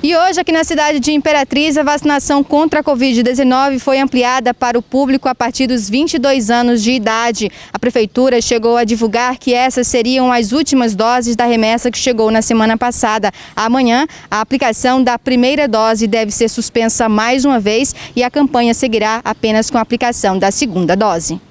E hoje, aqui na cidade de Imperatriz, a vacinação contra a Covid-19 foi ampliada para o público a partir dos 22 anos de idade. A Prefeitura chegou a divulgar que essas seriam as últimas doses da remessa que chegou na semana passada. Amanhã, a aplicação da primeira dose deve ser suspensa mais uma vez e a campanha seguirá apenas com a aplicação da segunda dose.